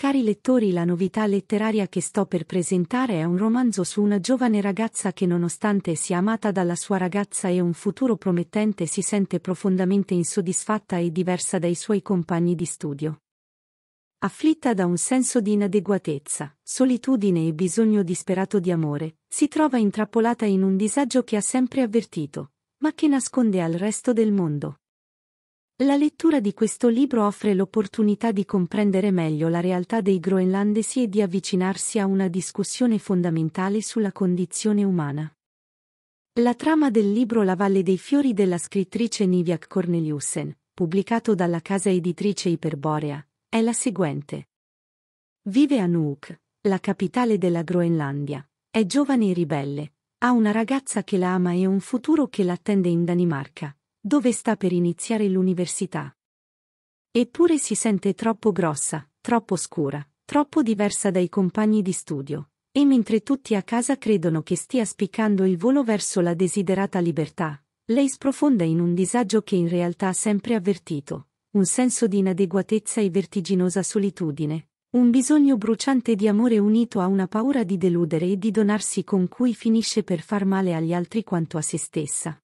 Cari lettori, la novità letteraria che sto per presentare è un romanzo su una giovane ragazza che nonostante sia amata dalla sua ragazza e un futuro promettente si sente profondamente insoddisfatta e diversa dai suoi compagni di studio. Afflitta da un senso di inadeguatezza, solitudine e bisogno disperato di amore, si trova intrappolata in un disagio che ha sempre avvertito, ma che nasconde al resto del mondo. La lettura di questo libro offre l'opportunità di comprendere meglio la realtà dei groenlandesi e di avvicinarsi a una discussione fondamentale sulla condizione umana. La trama del libro La Valle dei Fiori della scrittrice Niviak Corneliusen, pubblicato dalla casa editrice Iperborea, è la seguente. Vive a Nuuk, la capitale della Groenlandia, è giovane e ribelle, ha una ragazza che la ama e un futuro che l'attende in Danimarca dove sta per iniziare l'università. Eppure si sente troppo grossa, troppo scura, troppo diversa dai compagni di studio, e mentre tutti a casa credono che stia spiccando il volo verso la desiderata libertà, lei sprofonda in un disagio che in realtà ha sempre avvertito, un senso di inadeguatezza e vertiginosa solitudine, un bisogno bruciante di amore unito a una paura di deludere e di donarsi con cui finisce per far male agli altri quanto a se stessa.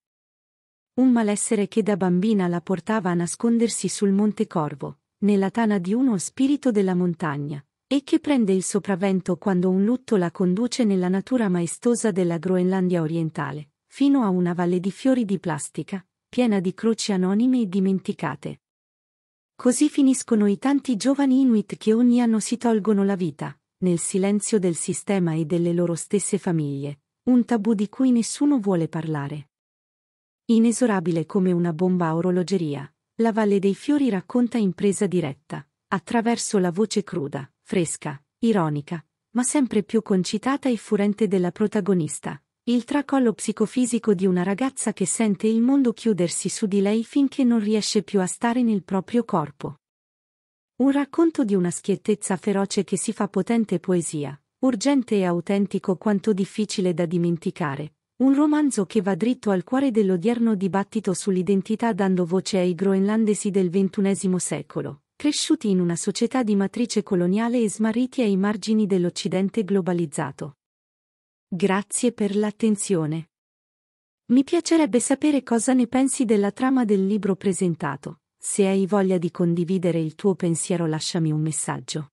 Un malessere che da bambina la portava a nascondersi sul Monte Corvo, nella tana di uno spirito della montagna, e che prende il sopravvento quando un lutto la conduce nella natura maestosa della Groenlandia orientale, fino a una valle di fiori di plastica, piena di croci anonime e dimenticate. Così finiscono i tanti giovani Inuit che ogni anno si tolgono la vita, nel silenzio del sistema e delle loro stesse famiglie, un tabù di cui nessuno vuole parlare. Inesorabile come una bomba a orologeria, la Valle dei Fiori racconta in presa diretta, attraverso la voce cruda, fresca, ironica, ma sempre più concitata e furente della protagonista, il tracollo psicofisico di una ragazza che sente il mondo chiudersi su di lei finché non riesce più a stare nel proprio corpo. Un racconto di una schiettezza feroce che si fa potente poesia, urgente e autentico quanto difficile da dimenticare, un romanzo che va dritto al cuore dell'odierno dibattito sull'identità dando voce ai groenlandesi del XXI secolo, cresciuti in una società di matrice coloniale e smarriti ai margini dell'Occidente globalizzato. Grazie per l'attenzione. Mi piacerebbe sapere cosa ne pensi della trama del libro presentato. Se hai voglia di condividere il tuo pensiero lasciami un messaggio.